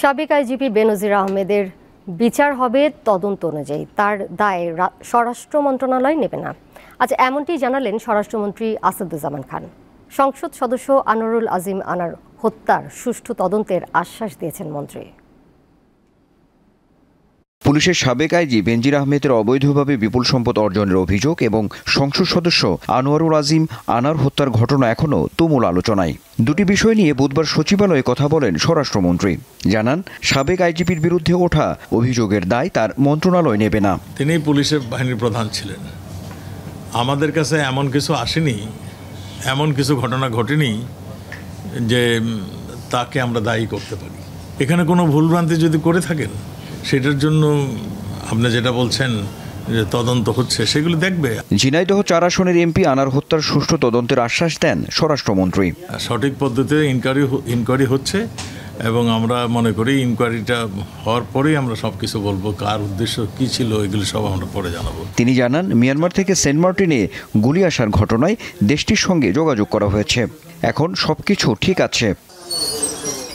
সাবেক আইজিপি বেনজির আহমেদের বিচার হবে তদন্ত অনুযায়ী তার দায় স্বরাষ্ট্র মন্ত্রণালয় নেবে না আজ আচ্ছা, এমনটি জানালেন স্বরাষ্ট্রমন্ত্রী আসাদুজ্জামান খান সংসদ সদস্য আনোয়ারুল আজিম আনার হত্যার সুষ্ঠু তদন্তের আশ্বাস দিয়েছেন মন্ত্রী পুলিশের সাবেক আইজি বেনজির আহমেদের অবৈধভাবে বিপুল সম্পদ অর্জনের অভিযোগ এবং সংসদ সদস্য আনোয়ারুল আজিম আনার হত্যার ঘটনা এখনও তুমুল আলোচনায় দুটি বিষয় নিয়ে বুধবার সচিবালয়ে কথা বলেন স্বরাষ্ট্রমন্ত্রী জানান সাবেক আইজিপির বিরুদ্ধে ওঠা অভিযোগের দায় তার মন্ত্রণালয় নেবে না তিনি পুলিশের বাহিনীর প্রধান ছিলেন আমাদের কাছে এমন কিছু আসেনি এমন কিছু ঘটনা ঘটেনি যে তাকে আমরা দায়ী করতে পারি এখানে কোনো ভুলভ্রান্তি যদি করে থাকেন সেটার জন্য আপনি যেটা বলছেন যে তদন্ত হচ্ছে সেগুলো দেখবে ঝিনাইদহ চার আসনের এমপি আনার হত্যার সুষ্ঠু তদন্তের আশ্বাস দেন স্বরাষ্ট্রমন্ত্রী সঠিক পদ্ধতিতে ইনকোয়ারি ইনকোয়ারি হচ্ছে এবং আমরা মনে করি ইনকোয়ারিটা হওয়ার পরেই আমরা সব কিছু বলবো কার উদ্দেশ্য কি ছিল এগুলো সব আমরা পরে জানাবো তিনি জানান মিয়ানমার থেকে সেন্ট মার্টিনে গুলি আসার ঘটনায় দেশটির সঙ্গে যোগাযোগ করা হয়েছে এখন সব কিছু ঠিক আছে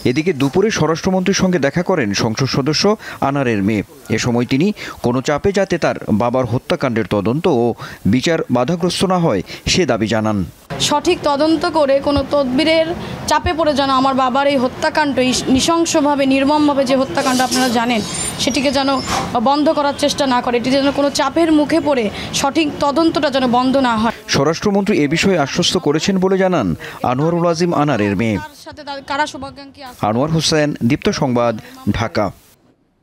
এদিকে দুপুরে স্বরাষ্ট্রমন্ত্রীর সঙ্গে দেখা করেন সংসদ সদস্য আনারের মেয়ে এ সময় তিনি কোনো চাপে যাতে তার বাবার হত্যাকাণ্ডের তদন্ত ও বিচার বাধাগ্রস্ত না হয় সে দাবি জানান সঠিক তদন্ত করে কোনো তদবিরের চাপে পড়ে যেন আমার বাবার এই হত্যাকাণ্ড নৃশংসভাবে নির্মমভাবে যে হত্যাকাণ্ড আপনারা জানেন সেটিকে যেন বন্ধ করার চেষ্টা না করে এটি যেন কোনো চাপের মুখে পড়ে সঠিক তদন্তটা যেন বন্ধ না হয় স্বরাষ্ট্রমন্ত্রী এ বিষয়ে আশ্বস্ত করেছেন বলে জানান আনোয়ারুল আজিম আনারের মেয়ে আনোয়ার হোসেন দীপ্ত সংবাদ ঢাকা